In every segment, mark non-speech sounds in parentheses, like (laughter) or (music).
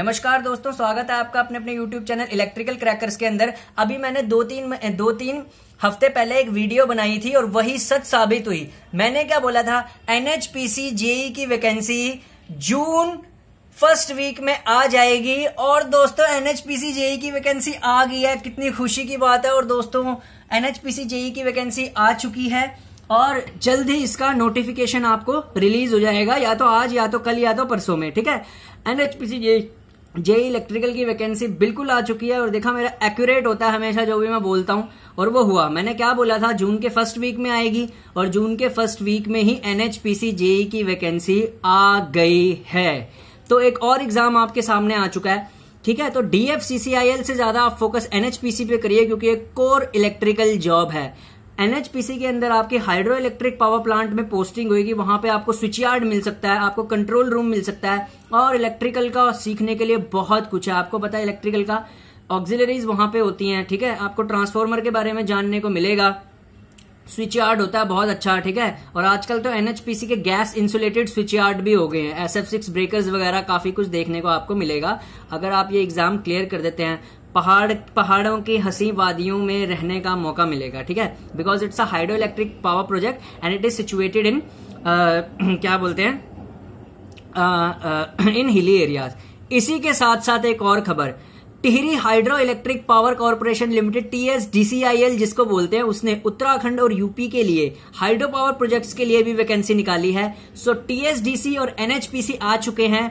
नमस्कार दोस्तों स्वागत है आपका अपने अपने YouTube चैनल इलेक्ट्रिकल क्रैकर्स के अंदर अभी मैंने दो तीन दो तीन हफ्ते पहले एक वीडियो बनाई थी और वही सच साबित हुई मैंने क्या बोला था एनएचपीसी जेई e की वैकेंसी जून फर्स्ट वीक में आ जाएगी और दोस्तों एनएचपीसी जेई e की वैकेंसी आ गई है कितनी खुशी की बात है और दोस्तों एनएचपीसी जेई e की वैकेंसी आ चुकी है और जल्द ही इसका नोटिफिकेशन आपको रिलीज हो जाएगा या तो आज या तो कल या तो परसों में ठीक है एनएचपीसी जेई जे इलेक्ट्रिकल की वैकेंसी बिल्कुल आ चुकी है और देखा मेरा एक्यूरेट होता है हमेशा जो भी मैं बोलता हूँ और वो हुआ मैंने क्या बोला था जून के फर्स्ट वीक में आएगी और जून के फर्स्ट वीक में ही एनएचपीसी जेई e की वैकेंसी आ गई है तो एक और एग्जाम आपके सामने आ चुका है ठीक है तो डीएफसीसीआईएल से ज्यादा आप फोकस एनएचपीसी पे करिए क्योंकि एक कोर इलेक्ट्रिकल जॉब है एनएचपीसी के अंदर आपके हाइड्रो इलेक्ट्रिक पावर प्लांट में पोस्टिंग होगी वहां पे आपको स्विच यार्ड मिल सकता है आपको कंट्रोल रूम मिल सकता है और इलेक्ट्रिकल का सीखने के लिए बहुत कुछ है आपको पता है इलेक्ट्रिकल का ऑक्सिलरीज वहां पे होती हैं ठीक है आपको ट्रांसफॉर्मर के बारे में जानने को मिलेगा स्विच यार्ड होता है बहुत अच्छा ठीक है और आजकल तो एनएचपीसी के गैस इंसुलेटेड स्विच यार्ड भी हो गए हैं एस एफ सिक्स ब्रेकर्स वगैरह काफी कुछ देखने को आपको मिलेगा अगर आप ये एग्जाम क्लियर कर देते हैं पहाड़ पहाड़ों की हसी वादियों में रहने का मौका मिलेगा ठीक है because it's a hydro electric power project and it is situated in क्या बोलते हैं इन हिली एरियाज इसी के साथ साथ एक और खबर Tehri hydro electric power corporation limited TSDCIL जिसको बोलते हैं उसने उत्तराखंड और यूपी के लिए हाइड्रो पावर प्रोजेक्ट्स के लिए भी वैकेंसी निकाली है सो so, टीएसडीसी और एनएचपीसी आ चुके हैं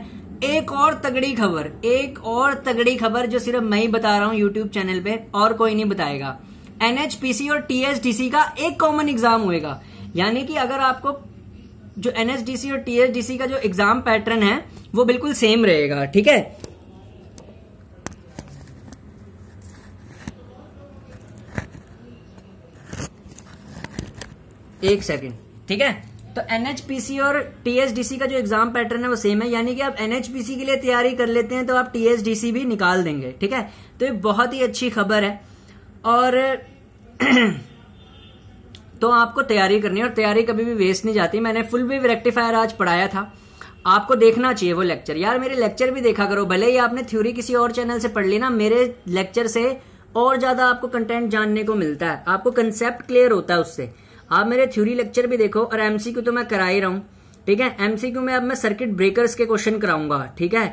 एक और तगड़ी खबर एक और तगड़ी खबर जो सिर्फ मैं ही बता रहा हूँ यूट्यूब चैनल पे और कोई नहीं बताएगा एनएचपीसी और टीएसडीसी का एक कॉमन एग्जाम होएगा यानी कि अगर आपको जो एनएचडीसी और टीएसडीसी का जो एग्जाम पैटर्न है वो बिल्कुल सेम रहेगा ठीक है एक सेकेंड ठीक है तो एनएचपीसी और टीएसडीसी का जो एग्जाम पैटर्न है वो सेम है यानी कि आप एनएचपीसी के लिए तैयारी कर लेते हैं तो आप टीएसडीसी भी निकाल देंगे ठीक है तो ये बहुत ही अच्छी खबर है और (clears throat) तो आपको तैयारी करनी है और तैयारी कभी भी वेस्ट नहीं जाती मैंने फुल वेव रेक्टिफायर आज पढ़ाया था आपको देखना चाहिए वो लेक्चर यार मेरे लेक्चर भी देखा करो भले ही आपने थ्योरी किसी और चैनल से पढ़ ली ना मेरे लेक्चर से और ज्यादा आपको कंटेंट जानने को मिलता है आपको कंसेप्ट क्लियर होता है उससे आप मेरे थ्योरी लेक्चर भी देखो और एमसीक्यू तो मैं करा ही रहा हूं ठीक है एमसीक्यू में अब मैं सर्किट ब्रेकर्स के क्वेश्चन कराऊंगा ठीक है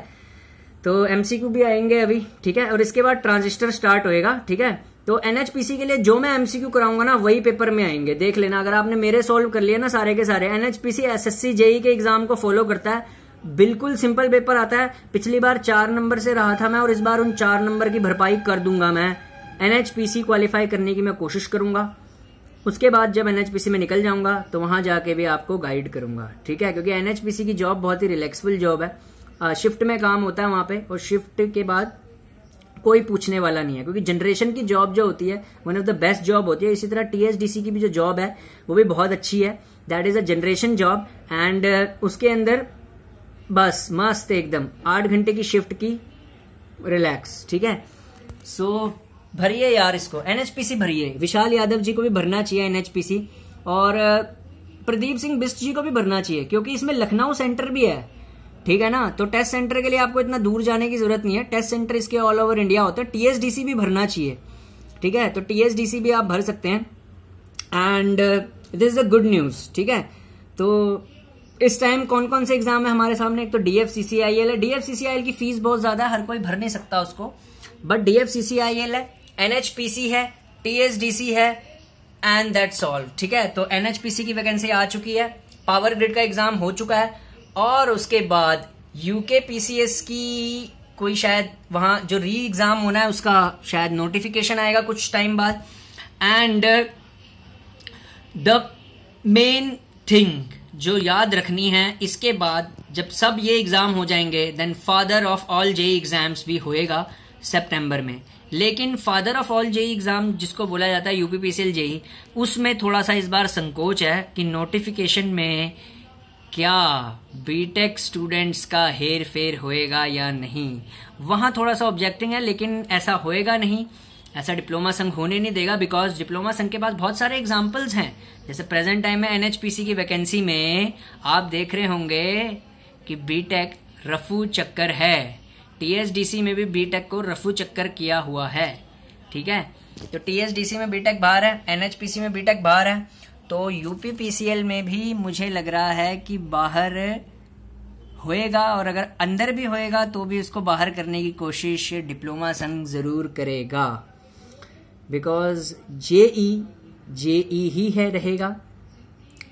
तो एमसीक्यू भी आएंगे अभी ठीक है और इसके बाद ट्रांजिस्टर स्टार्ट होएगा ठीक है तो एनएचपीसी के लिए जो मैं एमसीक्यू कराऊंगा ना वही पेपर में आएंगे देख लेना अगर आपने मेरे सोल्व कर लिया ना सारे के सारे एनएचपीसी एस जेई के एग्जाम को फॉलो करता है बिल्कुल सिंपल पेपर आता है पिछली बार चार नंबर से रहा था मैं और इस बार उन चार नंबर की भरपाई कर दूंगा मैं एनएचपीसी क्वालिफाई करने की मैं कोशिश करूंगा उसके बाद जब एनएचपीसी में निकल जाऊंगा तो वहां जाके भी आपको गाइड करूंगा ठीक है क्योंकि एनएचपीसी की जॉब बहुत ही रिलैक्सफुल जॉब है शिफ्ट में काम होता है वहां पे और शिफ्ट के बाद कोई पूछने वाला नहीं है क्योंकि जनरेशन की जॉब जो होती है one of the best job होती है इसी तरह टीएसडीसी की भी जो जॉब है वो भी बहुत अच्छी है that is a generation job and उसके अंदर बस मस्त एकदम आठ घंटे की शिफ्ट की रिलैक्स ठीक है सो so, भरिए यार इसको एनएचपीसी भरिए विशाल यादव जी को भी भरना चाहिए एनएचपीसी और प्रदीप सिंह बिस्ट जी को भी भरना चाहिए क्योंकि इसमें लखनऊ सेंटर भी है ठीक है ना तो टेस्ट सेंटर के लिए आपको इतना दूर जाने की जरूरत नहीं है टेस्ट सेंटर इसके ऑल ओवर इंडिया होता है टीएसडीसी भी भरना चाहिए ठीक है तो टीएसडीसी भी आप भर सकते हैं and this is the good news ठीक है तो इस टाइम कौन कौन से एग्जाम है हमारे सामने एक तो डीएफसीसीआईएल है डीएफसीसीआईएल की फीस बहुत ज्यादा है हर कोई भर नहीं सकता उसको बट डीएफसीसीआईएल है एनएचपीसी है टीएसडीसी है एंड दैट सॉल्व ठीक है तो एनएचपीसी की वैकेंसी आ चुकी है पावर ग्रिड का एग्जाम हो चुका है और उसके बाद यूके पीसीएस की कोई शायद वहां जो री एग्जाम होना है उसका शायद नोटिफिकेशन आएगा कुछ टाइम बाद एंड द मेन थिंग जो याद रखनी है इसके बाद जब सब ये एग्जाम हो जाएंगे then father of all J exams भी होएगा सितंबर में लेकिन father of all JE exam जिसको बोला जाता है यूपीपीसीएल जेई उसमें थोड़ा सा इस बार संकोच है कि नोटिफिकेशन में क्या बीटेक स्टूडेंट्स का हेर फेर होएगा या नहीं वहां थोड़ा सा ऑब्जेक्टिंग है लेकिन ऐसा होएगा नहीं ऐसा डिप्लोमा संघ होने नहीं देगा बिकॉज डिप्लोमा संघ के पास बहुत सारे एग्जाम्पल्स हैं जैसे प्रेजेंट टाइम में एनएचपीसी की वैकेंसी में आप देख रहे होंगे कि बीटेक रफू चक्कर है टीएसडीसी में भी बीटेक को रफू चक्कर किया हुआ है ठीक है तो टीएसडीसी में बीटेक बाहर है एनएचपीसी में बीटेक बाहर है तो यूपीपीसीएल में भी मुझे लग रहा है कि बाहर होएगा और अगर अंदर भी होएगा तो भी उसको बाहर करने की कोशिश डिप्लोमा संघ जरूर करेगा बिकॉज जेई जेई ही है रहेगा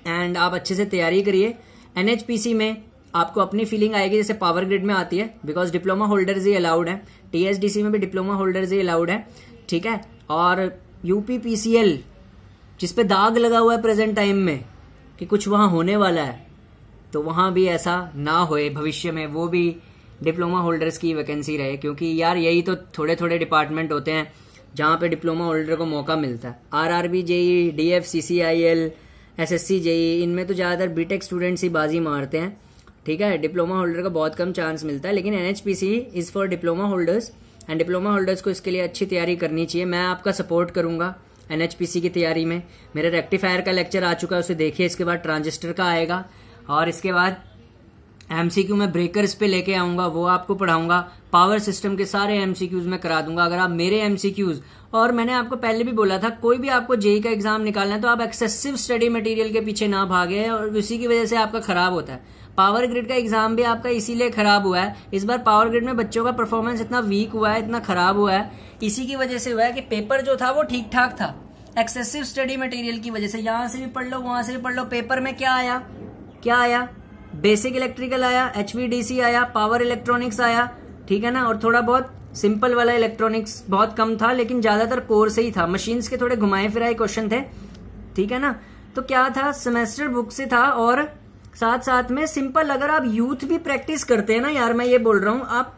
एंड आप अच्छे से तैयारी करिए एनएचपीसी में आपको अपनी फीलिंग आएगी जैसे पावर ग्रिड में आती है बिकॉज डिप्लोमा होल्डर्स ही अलाउड है टीएसडीसी में भी डिप्लोमा होल्डर्स ही अलाउड है ठीक है और यूपीपीसीएल जिसपे दाग लगा हुआ है प्रेजेंट टाइम में कि कुछ वहां होने वाला है तो वहां भी ऐसा ना होए भविष्य में वो भी डिप्लोमा होल्डर्स की वैकेंसी रहे क्योंकि यार यही तो थोड़े थोड़े डिपार्टमेंट होते हैं जहाँ पे डिप्लोमा होल्डर को मौका मिलता है R R B JE D F C C I L S S C JE इनमें तो ज़्यादातर बीटेक स्टूडेंट्स ही बाजी मारते हैं ठीक है डिप्लोमा होल्डर का बहुत कम चांस मिलता है लेकिन NHPC is for diploma holders and diploma holders को इसके लिए अच्छी तैयारी करनी चाहिए मैं आपका सपोर्ट करूंगा एनएचपीसी की तैयारी में मेरा रेक्टिफायर का लेक्चर आ चुका है उसे देखिए इसके बाद ट्रांजिस्टर का आएगा और इसके बाद एमसीक्यू में ब्रेकर्स पे लेके आऊंगा वो आपको पढ़ाऊंगा पावर सिस्टम के सारे एमसीक्यूज में करा दूंगा अगर आप मेरे एमसीक्यूज और मैंने आपको पहले भी बोला था कोई भी आपको जेई e e का एग्जाम निकालना है तो आप एक्सेसिव स्टडी मटेरियल के पीछे ना भागे और उसी की वजह से आपका खराब होता है पावर ग्रिड का एग्जाम भी आपका इसीलिए खराब हुआ है इस बार पावर ग्रिड में बच्चों का परफॉर्मेंस इतना वीक हुआ है इतना खराब हुआ है इसी की वजह से हुआ है कि पेपर जो था वो ठीक ठाक था एक्सेसिव स्टडी मटेरियल की वजह से यहां से भी पढ़ लो वहां से भी पढ़ लो पेपर में क्या आया क्या आया बेसिक इलेक्ट्रिकल आया एचवीडीसी आया पावर इलेक्ट्रॉनिक्स आया ठीक है ना और थोड़ा बहुत सिंपल वाला इलेक्ट्रॉनिक्स बहुत कम था लेकिन ज्यादातर कोर से ही था मशीन्स के थोड़े घुमाए फिराए क्वेश्चन थे ठीक है ना तो क्या था सेमेस्टर बुक से था और साथ साथ में सिंपल अगर आप यूथ भी प्रैक्टिस करते हैं ना यार मैं ये बोल रहा हूँ आप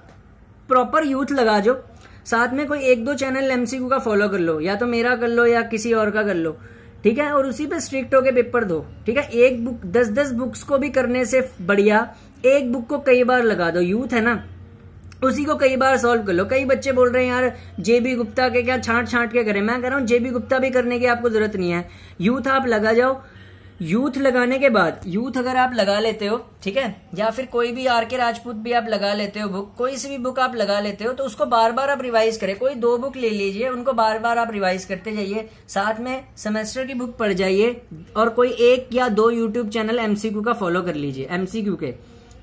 प्रॉपर यूथ लगा जो साथ में कोई एक दो चैनल एमसीक्यू का फॉलो कर लो या तो मेरा कर लो या किसी और का कर लो ठीक है और उसी पे स्ट्रिक्ट होके पेपर दो ठीक है एक बुक दस दस बुक्स को भी करने से बढ़िया एक बुक को कई बार लगा दो यूथ है ना उसी को कई बार सॉल्व कर लो कई बच्चे बोल रहे हैं यार जेबी गुप्ता के क्या छांट छांट के करें मैं कह रहा हूं जेबी गुप्ता भी करने की आपको जरूरत नहीं है यूथ आप लगा जाओ यूथ लगाने के बाद यूथ अगर आप लगा लेते हो ठीक है या फिर कोई भी आर के राजपूत भी आप लगा लेते हो बुक कोई सी भी बुक आप लगा लेते हो तो उसको बार बार आप रिवाइज करें कोई दो बुक ले लीजिए उनको बार बार आप रिवाइज करते जाइए साथ में सेमेस्टर की बुक पढ़ जाइए और कोई एक या दो यूट्यूब चैनल एमसीक्यू का फॉलो कर लीजिए एमसीक्यू के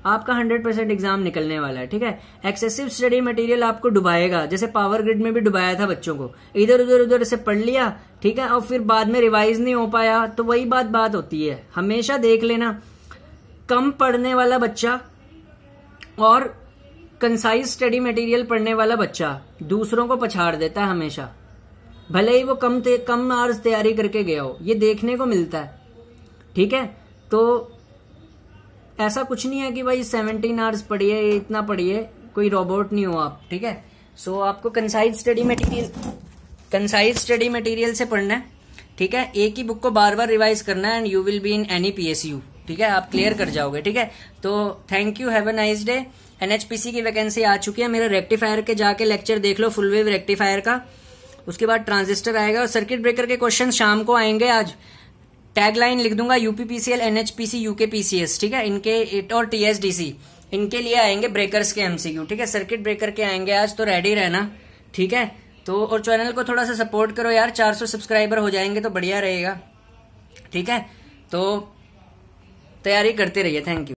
आपका 100 परसेंट एग्जाम निकलने वाला है ठीक है एक्सेसिव स्टडी मटेरियल आपको डुबाएगा जैसे पावर ग्रिड में भी डुबाया था बच्चों को इधर उधर उधर से पढ़ लिया ठीक है और फिर बाद में रिवाइज नहीं हो पाया तो वही बात बात होती है हमेशा देख लेना कम पढ़ने वाला बच्चा और कंसाइज स्टडी मटेरियल पढ़ने वाला बच्चा दूसरों को पछाड़ देता है हमेशा भले ही वो कम कम आर्स तैयारी करके गया हो ये देखने को मिलता है ठीक है तो ऐसा कुछ नहीं है कि भाई सेवनटीन आवर्स पढ़िए इतना पढ़िए कोई रोबोट नहीं हो आप ठीक है सो so, आपको concise study material concise study material से पढ़ना है ठीक है एक ही बुक को बार बार रिवाइज करना है and you will be in any PSU ठीक है आप क्लियर कर जाओगे ठीक है तो thank you have a nice day NHPC की वैकेंसी आ चुकी है मेरे रेक्टिफायर के जाके लेक्चर देख लो फुल वेव रेक्टिफायर का उसके बाद ट्रांजिस्टर आएगा और सर्किट ब्रेकर के क्वेश्चन शाम को आएंगे आज टैगलाइन लिख दूंगा यूपीपीसीएल एनएचपीसी यूकेपीसीएस ठीक है इनके और टीएसडीसी इनके लिए आएंगे ब्रेकर्स के एमसीक्यू ठीक है सर्किट ब्रेकर के आएंगे आज तो रेडी रहना ठीक है तो और चैनल को थोड़ा सा सपोर्ट करो यार 400 सब्सक्राइबर हो जाएंगे तो बढ़िया रहेगा ठीक है तो तैयारी करते रहिए थैंक यू